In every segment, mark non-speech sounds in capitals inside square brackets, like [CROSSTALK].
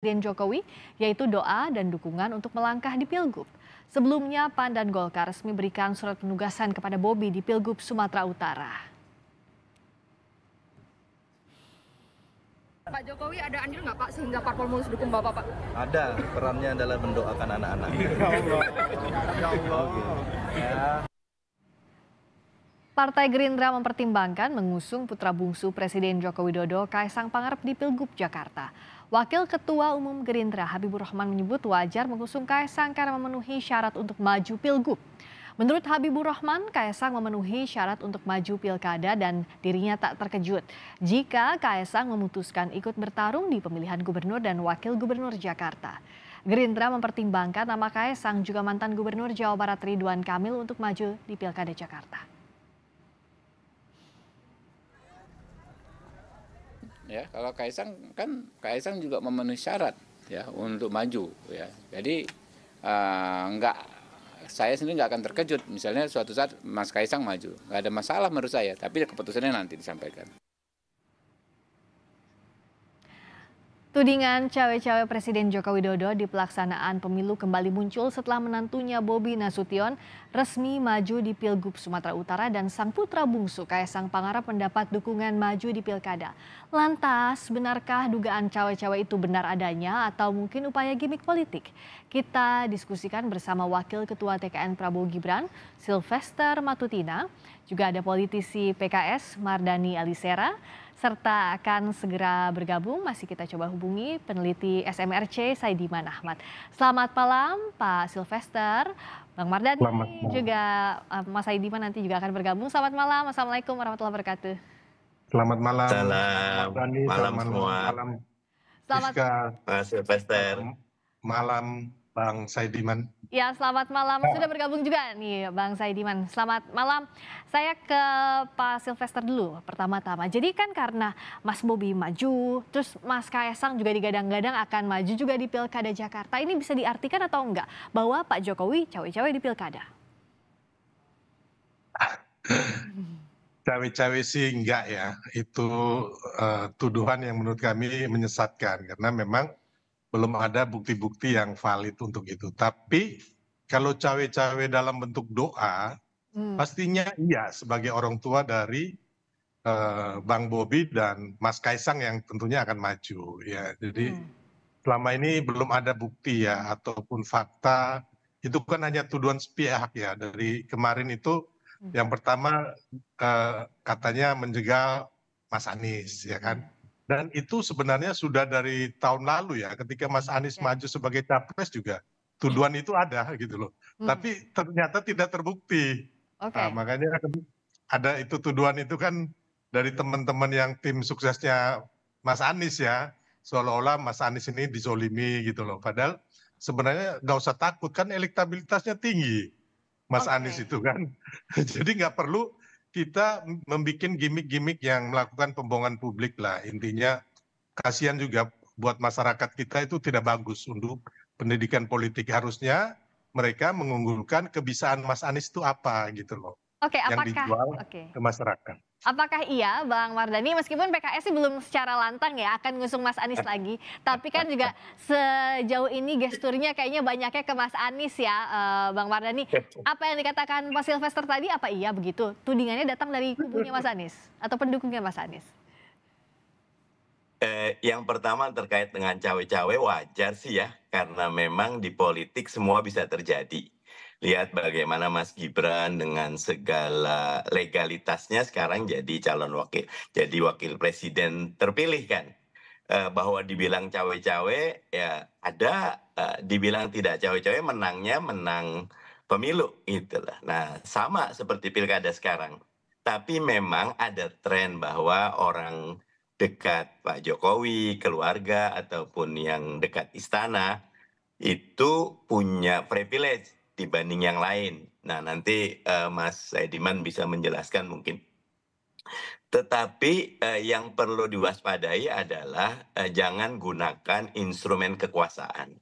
Presiden Jokowi, yaitu doa dan dukungan untuk melangkah di Pilgub. Sebelumnya, PAN dan Golkar resmi berikan surat penugasan kepada Bobi di Pilgub Sumatera Utara. Pak Jokowi ada andil nggak Pak sehingga parpol mulus dukung Bapak Pak? Ada, perannya adalah mendoakan anak-anak. Ya Allah. Ya Allah. [LAUGHS] Okay. Ya. Partai Gerindra mempertimbangkan mengusung putra bungsu Presiden Joko Widodo Kaisang Pangarep di Pilgub Jakarta. Wakil Ketua Umum Gerindra Habibur Rahman menyebut wajar mengusung Kaisang karena memenuhi syarat untuk maju Pilgub. Menurut Habibur Rahman, Kaisang memenuhi syarat untuk maju pilkada dan dirinya tak terkejut jika Kaisang memutuskan ikut bertarung di pemilihan gubernur dan wakil gubernur Jakarta. Gerindra mempertimbangkan nama Kaisang juga mantan Gubernur Jawa Barat Ridwan Kamil untuk maju di Pilkada Jakarta. ya kalau Kaisang kan Kaisang juga memenuhi syarat ya untuk maju ya jadi uh, nggak saya sendiri nggak akan terkejut misalnya suatu saat Mas Kaisang maju nggak ada masalah menurut saya tapi keputusannya nanti disampaikan Tudingan cawe-cawe Presiden Joko Widodo di pelaksanaan pemilu kembali muncul setelah menantunya Bobi Nasution resmi maju di Pilgub Sumatera Utara dan sang putra bungsu Kaisang pangarap mendapat dukungan maju di Pilkada. Lantas, benarkah dugaan cawe-cawe itu benar adanya atau mungkin upaya gimmick politik? Kita diskusikan bersama Wakil Ketua TKN Prabowo Gibran, Sylvester Matutina, juga ada politisi PKS Mardani Alisera, serta akan segera bergabung. Masih kita coba hubungi peneliti SMRC Saidiman Ahmad. Selamat malam Pak Silvester, Bang Mardhani juga eh, Mas Saidiman nanti juga akan bergabung. Selamat malam, Assalamualaikum warahmatullahi wabarakatuh. Selamat malam. Salam. Malam, malam semua. Malam. Selamat Iska. Malam. Bang Saidiman. Ya, selamat malam. Sudah bergabung juga nih Bang Saidiman. Selamat malam. Saya ke Pak Silvester dulu pertama-tama. Jadi kan karena Mas Bobi maju, terus Mas Kaisang juga digadang-gadang akan maju juga di Pilkada Jakarta. Ini bisa diartikan atau enggak bahwa Pak Jokowi cawe-cawe di Pilkada? [LAUGHS] Cawe-cawe sih enggak ya. Itu uh, tuduhan yang menurut kami menyesatkan karena memang belum ada bukti-bukti yang valid untuk itu. Tapi kalau cawe-cawe dalam bentuk doa, hmm. pastinya iya sebagai orang tua dari uh, Bang Bobi dan Mas Kaisang yang tentunya akan maju. Ya, jadi hmm. selama ini belum ada bukti ya ataupun fakta. Itu kan hanya tuduhan sepihak ya. Dari kemarin itu hmm. yang pertama uh, katanya menjegal Mas Anies ya kan. Hmm dan itu sebenarnya sudah dari tahun lalu ya ketika Mas Anies iya. maju sebagai capres juga tuduhan itu ada gitu loh. Hmm. Tapi ternyata tidak terbukti. Okay. Nah, makanya ada itu tuduhan itu kan dari teman-teman yang tim suksesnya Mas Anies ya seolah-olah Mas Anies ini dizolimi gitu loh. Padahal sebenarnya nggak usah takut kan elektabilitasnya tinggi Mas okay. Anies itu kan. [LAUGHS] Jadi nggak perlu kita membuat gimmick-gimmick yang melakukan pembohongan publik lah intinya kasihan juga buat masyarakat kita itu tidak bagus untuk pendidikan politik harusnya mereka mengunggulkan kebisaan Mas Anies itu apa gitu loh Oke, okay, apakah yang dijual okay. ke masyarakat. Apakah iya Bang Mardhani meskipun PKS sih belum secara lantang ya akan ngusung Mas Anies eh. lagi, tapi kan juga [LAUGHS] sejauh ini gesturnya kayaknya banyaknya ke Mas Anies ya eh, Bang Mardhani. Apa yang dikatakan Pak Silvester tadi apa iya begitu? Tudingannya datang dari kubunya Mas Anies atau pendukungnya Mas Anies? Eh, yang pertama terkait dengan cawe-cawe wajar sih ya, karena memang di politik semua bisa terjadi lihat bagaimana Mas Gibran dengan segala legalitasnya sekarang jadi calon wakil, jadi wakil presiden terpilih kan. Eh, bahwa dibilang cawe-cawe ya ada, eh, dibilang tidak cawe-cawe menangnya menang pemilu itulah. Nah sama seperti pilkada sekarang, tapi memang ada tren bahwa orang dekat Pak Jokowi, keluarga ataupun yang dekat istana itu punya privilege dibanding yang lain. Nah, nanti uh, Mas Ediman bisa menjelaskan mungkin. Tetapi uh, yang perlu diwaspadai adalah uh, jangan gunakan instrumen kekuasaan.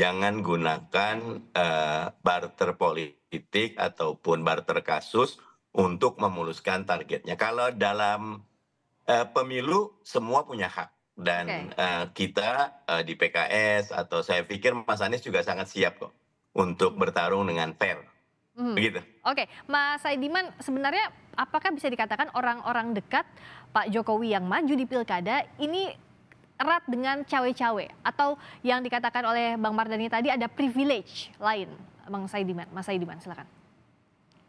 Jangan gunakan uh, barter politik ataupun barter kasus untuk memuluskan targetnya. Kalau dalam uh, pemilu semua punya hak dan okay. uh, kita uh, di PKS atau saya pikir Mas Anies juga sangat siap kok untuk bertarung dengan fair. Hmm. Begitu. Oke, okay. Mas Saidiman, sebenarnya apakah bisa dikatakan orang-orang dekat Pak Jokowi yang maju di pilkada ini erat dengan cawe-cawe atau yang dikatakan oleh Bang Mardhani tadi ada privilege lain, Bang Saidiman, Mas Saidiman, silakan.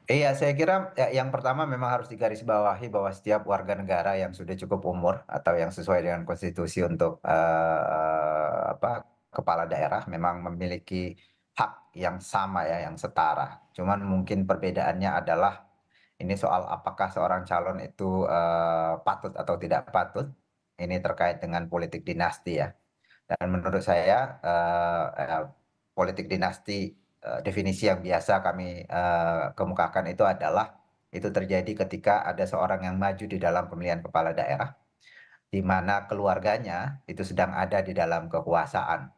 Iya, saya kira ya, yang pertama memang harus digarisbawahi bahwa setiap warga negara yang sudah cukup umur atau yang sesuai dengan konstitusi untuk uh, apa kepala daerah memang memiliki hak yang sama ya, yang setara. Cuman mungkin perbedaannya adalah ini soal apakah seorang calon itu uh, patut atau tidak patut. Ini terkait dengan politik dinasti ya. Dan menurut saya uh, uh, politik dinasti uh, definisi yang biasa kami uh, kemukakan itu adalah itu terjadi ketika ada seorang yang maju di dalam pemilihan kepala daerah di mana keluarganya itu sedang ada di dalam kekuasaan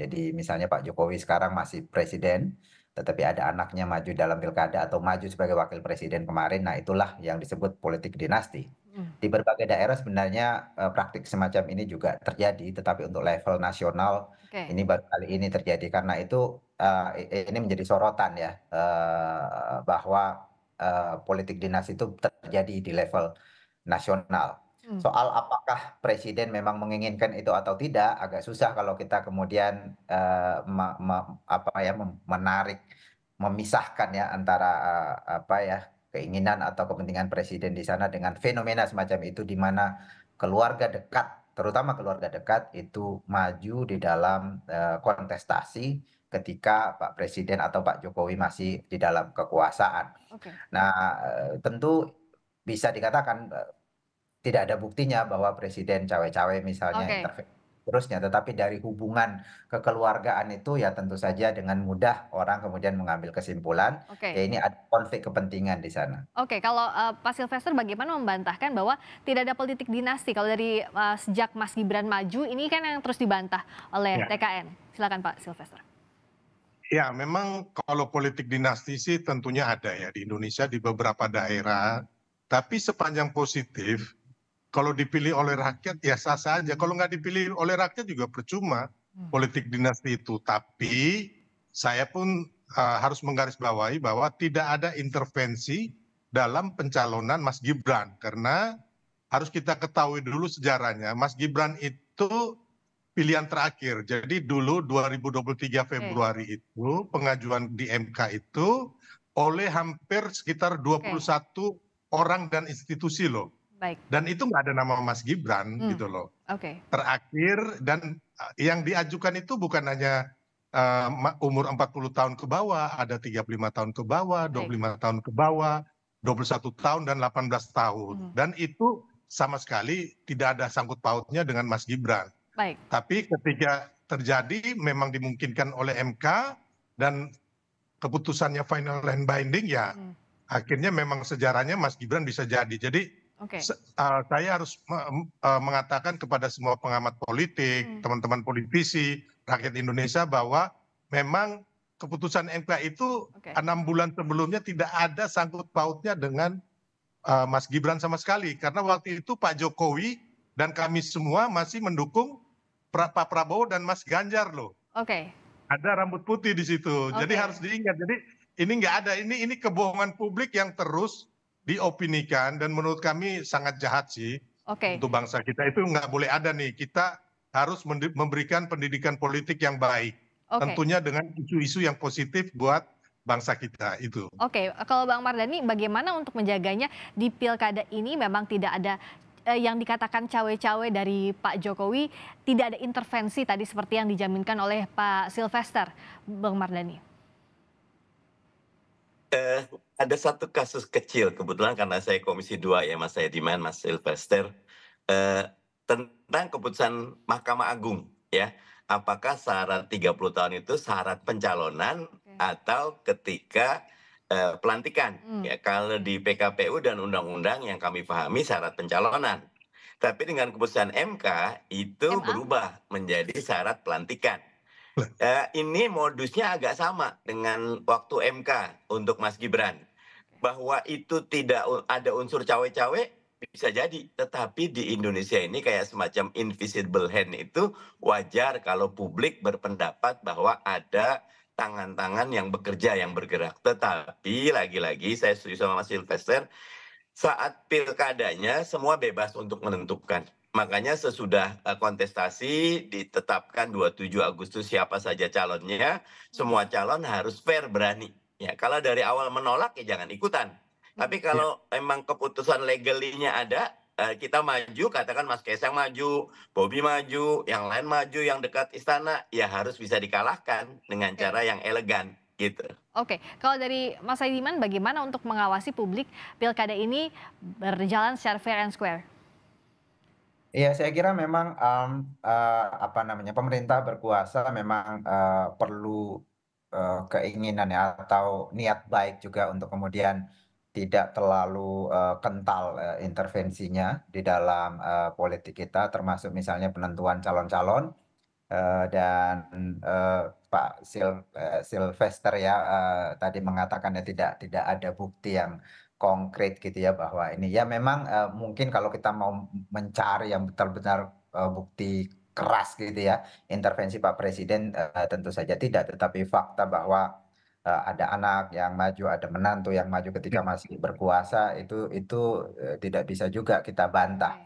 jadi misalnya Pak Jokowi sekarang masih presiden, tetapi ada anaknya maju dalam pilkada atau maju sebagai wakil presiden kemarin, nah itulah yang disebut politik dinasti. Hmm. Di berbagai daerah sebenarnya eh, praktik semacam ini juga terjadi, tetapi untuk level nasional okay. ini baru kali ini terjadi karena itu eh, ini menjadi sorotan ya eh, bahwa politik dinasti itu terjadi di level nasional Hmm. soal apakah presiden memang menginginkan itu atau tidak agak susah kalau kita kemudian eh, ya, menarik memisahkan ya antara eh, apa ya keinginan atau kepentingan presiden di sana dengan fenomena semacam itu di mana keluarga dekat terutama keluarga dekat itu maju di dalam eh, kontestasi ketika Pak Presiden atau Pak Jokowi masih di dalam kekuasaan. Okay. Nah, tentu bisa dikatakan tidak ada buktinya bahwa presiden cawe-cawe misalnya okay. intervensi terusnya tetapi dari hubungan kekeluargaan itu ya tentu saja dengan mudah orang kemudian mengambil kesimpulan okay. ya ini ada konflik kepentingan di sana. Oke, okay, kalau uh, Pak Silvester bagaimana membantahkan bahwa tidak ada politik dinasti kalau dari uh, sejak Mas Gibran maju ini kan yang terus dibantah oleh ya. TKN. Silakan Pak Silvester. Ya, memang kalau politik dinasti sih tentunya ada ya di Indonesia di beberapa daerah. Tapi sepanjang positif, kalau dipilih oleh rakyat ya sah sah saja. Kalau nggak dipilih oleh rakyat juga percuma hmm. politik dinasti itu. Tapi saya pun uh, harus menggarisbawahi bahwa tidak ada intervensi dalam pencalonan Mas Gibran karena harus kita ketahui dulu sejarahnya. Mas Gibran itu pilihan terakhir. Jadi dulu 2023 Februari okay. itu pengajuan di MK itu oleh hampir sekitar 21 okay. orang dan institusi loh. Baik. Dan itu nggak ada nama Mas Gibran hmm. gitu loh. Oke. Okay. Terakhir dan eh, yang diajukan itu bukan hanya uh, umur 40 tahun ke bawah, ada 35 tahun ke bawah, 25 Baik. tahun ke bawah, 21 tahun dan 18 tahun. Hmm. Dan itu sama sekali tidak ada sangkut pautnya dengan Mas Gibran. Baik. Tapi ketika terjadi memang dimungkinkan oleh MK dan keputusannya final and binding ya hmm. akhirnya memang sejarahnya Mas Gibran bisa jadi. Jadi Ah, saya harus eh, mengatakan kepada semua pengamat politik hmm. teman teman politisi rakyat indonesia bahwa memang keputusan mk itu enam bulan sebelumnya tidak ada sangkut pautnya dengan eh, mas gibran sama sekali karena waktu itu pak jokowi dan kami semua masih mendukung pak prabowo dan mas ganjar loh Oke. Okay. Ada rambut putih di situ. Okay. Jadi harus diingat. Jadi ini nggak ada ini ini kebohongan publik yang terus diopinikan dan menurut kami sangat jahat sih okay. untuk bangsa kita itu nggak boleh ada nih kita harus memberikan pendidikan politik yang baik okay. tentunya dengan isu-isu yang positif buat bangsa kita itu. Oke, okay. kalau Bang Mardhani bagaimana untuk menjaganya di pilkada ini memang tidak ada eh, yang dikatakan cawe-cawe dari Pak Jokowi tidak ada intervensi tadi seperti yang dijaminkan oleh Pak Sylvester, Bang Mardhani. Eh, ada satu kasus kecil kebetulan karena saya komisi dua ya Mas saya diman Mas Silvester eh, tentang keputusan Mahkamah Agung ya apakah syarat 30 tahun itu syarat pencalonan okay. atau ketika eh, pelantikan hmm. ya kalau di PKPU dan undang-undang yang kami pahami syarat pencalonan tapi dengan keputusan MK itu MA? berubah menjadi syarat pelantikan. Uh, ini modusnya agak sama dengan waktu MK untuk Mas Gibran bahwa itu tidak ada unsur cawe-cawe bisa jadi tetapi di Indonesia ini kayak semacam invisible hand itu wajar kalau publik berpendapat bahwa ada tangan-tangan yang bekerja yang bergerak tetapi lagi-lagi saya setuju sama Mas Sylvester saat pilkadanya semua bebas untuk menentukan makanya sesudah eh, kontestasi ditetapkan 27 Agustus siapa saja calonnya semua calon harus fair berani Ya, kalau dari awal menolak ya jangan ikutan. Tapi hmm, kalau ya. emang keputusan legalnya ada, eh, kita maju, katakan Mas Kaisang maju, Bobi maju, yang lain maju, yang dekat istana, ya harus bisa dikalahkan dengan cara yang elegan gitu. Oke, kalau dari Mas Aidiman bagaimana untuk mengawasi publik pilkada ini berjalan secara fair and square? Iya, saya kira memang um, uh, apa namanya pemerintah berkuasa memang uh, perlu uh, keinginan ya atau niat baik juga untuk kemudian tidak terlalu uh, kental uh, intervensinya di dalam uh, politik kita termasuk misalnya penentuan calon-calon uh, dan uh, Pak Sil uh, Silvester ya uh, tadi mengatakan ya tidak tidak ada bukti yang konkret gitu ya bahwa ini ya memang uh, mungkin kalau kita mau mencari yang benar-benar uh, bukti keras gitu ya intervensi Pak Presiden uh, tentu saja tidak tetapi fakta bahwa uh, ada anak yang maju ada menantu yang maju ketika ya. masih berkuasa itu itu uh, tidak bisa juga kita bantah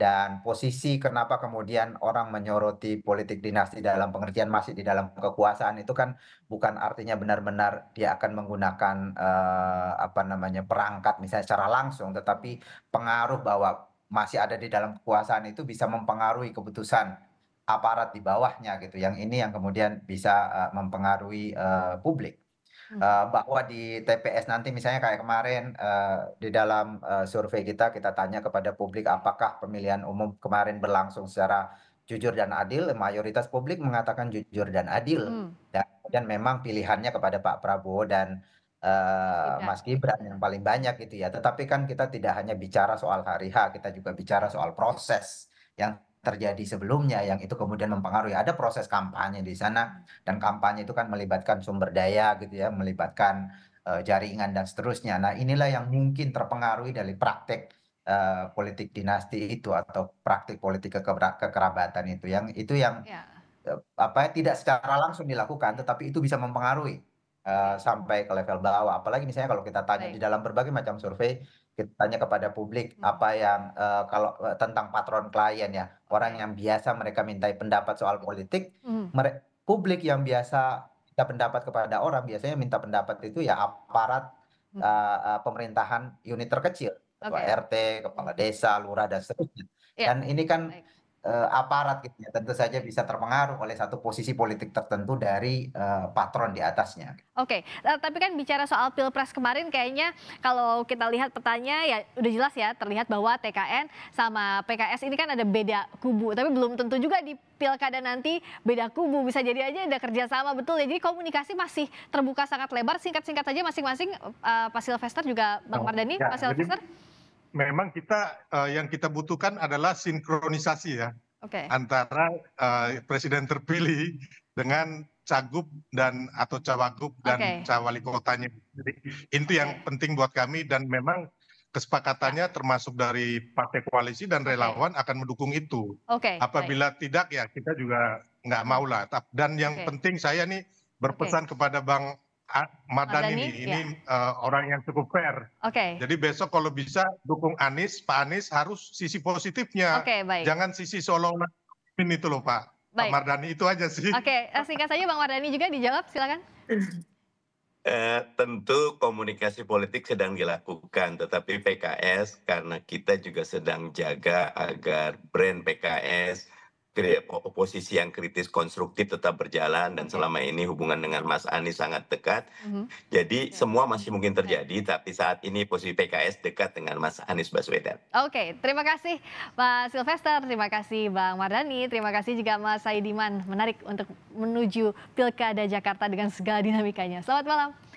dan posisi kenapa kemudian orang menyoroti politik dinasti dalam pengertian masih di dalam kekuasaan itu kan bukan artinya benar-benar dia akan menggunakan eh, apa namanya perangkat misalnya secara langsung tetapi pengaruh bahwa masih ada di dalam kekuasaan itu bisa mempengaruhi keputusan aparat di bawahnya gitu yang ini yang kemudian bisa eh, mempengaruhi eh, publik hmm. eh, bahwa di TPS nanti misalnya kayak kemarin uh, di dalam uh, survei kita kita tanya kepada publik apakah pemilihan umum kemarin berlangsung secara jujur dan adil mayoritas publik mengatakan jujur dan adil hmm. dan, dan memang pilihannya kepada Pak Prabowo dan uh, Mas Gibran yang paling banyak itu ya tetapi kan kita tidak hanya bicara soal hari H kita juga bicara soal proses yang terjadi sebelumnya yang itu kemudian mempengaruhi ada proses kampanye di sana dan kampanye itu kan melibatkan sumber daya gitu ya melibatkan uh, jaringan dan seterusnya nah inilah yang mungkin terpengaruhi dari praktek uh, eh, politik dinasti itu atau praktik politik kekerabatan itu yang itu yang yeah. Ya. uh, apa ya, tidak secara langsung dilakukan tetapi itu bisa mempengaruhi uh, sampai ke level bawah apalagi misalnya kalau kita tanya Baik. di dalam berbagai macam survei kita tanya kepada publik hmm. apa yang uh, kalau uh, tentang patron klien ya orang yang biasa mereka mintai pendapat soal politik hmm. mere, publik yang biasa minta pendapat kepada orang biasanya minta pendapat itu ya aparat hmm. uh, uh, pemerintahan unit terkecil okay. RT kepala hmm. desa lurah dan seterusnya yeah. dan ini kan Baik Eh, aparat gitu ya tentu saja bisa terpengaruh oleh satu posisi politik tertentu dari uh, patron di atasnya. Oke, okay. Eh, tapi kan bicara soal pilpres kemarin kayaknya kalau kita lihat petanya ya udah jelas ya terlihat bahwa TKN sama PKS ini kan ada beda kubu, tapi belum tentu juga di pilkada nanti beda kubu bisa jadi aja ada kerjasama betul ya. Jadi komunikasi masih terbuka sangat lebar, singkat-singkat saja masing-masing uh, Pak Silvester juga Bang Mardani, oh, ya, Pak Silvester. Jadi memang kita eh, yang kita butuhkan adalah sinkronisasi ya antara eh, presiden terpilih dengan cagup dan atau cawagup dan cawali kotanya Jadi itu yang penting buat kami dan memang kesepakatannya termasuk dari partai koalisi dan relawan akan mendukung itu apabila tidak ya kita juga nggak mau lah dan yang penting saya nih berpesan kepada bang Mardhani ini, ini ya. uh, eh, orang yang cukup fair. Oke. Okay. Jadi besok kalau bisa dukung Anies, Pak Anies harus sisi positifnya. Oke, okay, baik. Jangan sisi seolah-olah ini tuh loh Pak. Baik. Pak Mardhani itu aja sih. Oke, okay. Eh, singkat saja Bang Mardani juga dijawab, silakan. Eh, tentu komunikasi politik sedang dilakukan, tetapi PKS karena kita juga sedang jaga agar brand PKS oposisi yang kritis konstruktif tetap berjalan dan selama ini hubungan dengan Mas Anies sangat dekat. Mm -hmm. Jadi yeah. semua masih mungkin iya. terjadi okay. tapi saat ini posisi PKS dekat dengan Mas Anies Baswedan. Oke, okay. terima kasih Mas Sylvester, terima kasih Bang Mardani, terima kasih juga Mas Saidiman. Menarik untuk menuju Pilkada Jakarta dengan segala dinamikanya. Selamat malam.